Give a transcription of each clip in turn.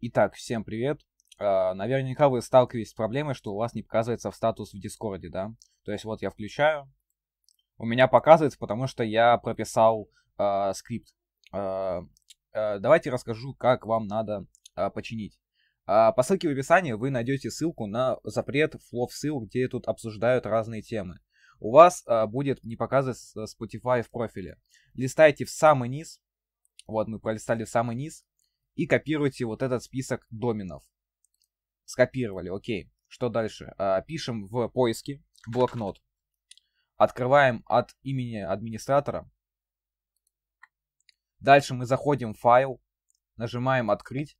Итак, всем привет. А, наверняка вы сталкивались с проблемой, что у вас не показывается в статус в Дискорде, да? То есть вот я включаю, у меня показывается, потому что я прописал э, скрипт. Э, э, давайте расскажу, как вам надо э, починить. Э, по ссылке в описании вы найдете ссылку на запрет флов ссыл, где тут обсуждают разные темы. У вас э, будет не показываться Spotify в профиле. Листайте в самый низ. Вот мы пролистали в самый низ и копируйте вот этот список доменов. Скопировали, окей. Что дальше? А, пишем в поиске блокнот. Открываем от имени администратора. Дальше мы заходим в файл, нажимаем «Открыть».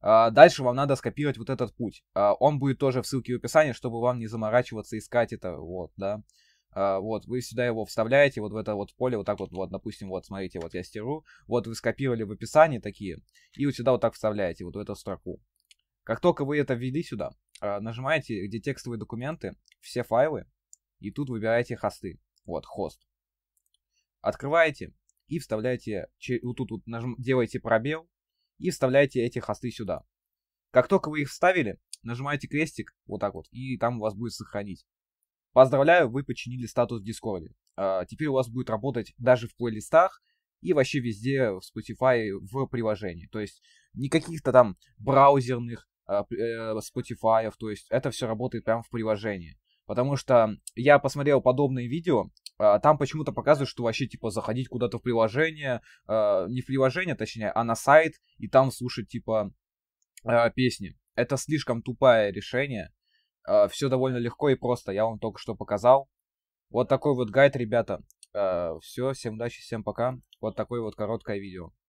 А, дальше вам надо скопировать вот этот путь. А, он будет тоже в ссылке в описании, чтобы вам не заморачиваться искать это. Вот, да. А, вот, вы сюда его вставляете, вот в это вот поле, вот так вот, вот, допустим, вот, смотрите, вот я стеру, вот вы скопировали в описании такие, и вот сюда вот так вставляете, вот в эту строку. Как только вы это ввели сюда, а, нажимаете, где текстовые документы, все файлы, и тут выбираете хосты, вот, хост. Открываете и вставляете, вот тут вот нажим, делаете пробел, и вставляете эти хосты сюда. Как только вы их вставили, нажимаете крестик, вот так вот, и там у вас будет сохранить. Поздравляю, вы починили статус в Дискорде. А, теперь у вас будет работать даже в плейлистах и вообще везде в Spotify в приложении. То есть никаких-то там браузерных а, э, Spotify, то есть это все работает прямо в приложении. Потому что я посмотрел подобные видео, а, там почему-то показывают, что вообще типа заходить куда-то в приложение, не в приложение, точнее, а на сайт, и там слушать типа песни. Это слишком тупое решение. Э, Все довольно легко и просто, я вам только что показал. Вот такой вот гайд, ребята. Э, Все, всем удачи, всем пока. Вот такое вот короткое видео.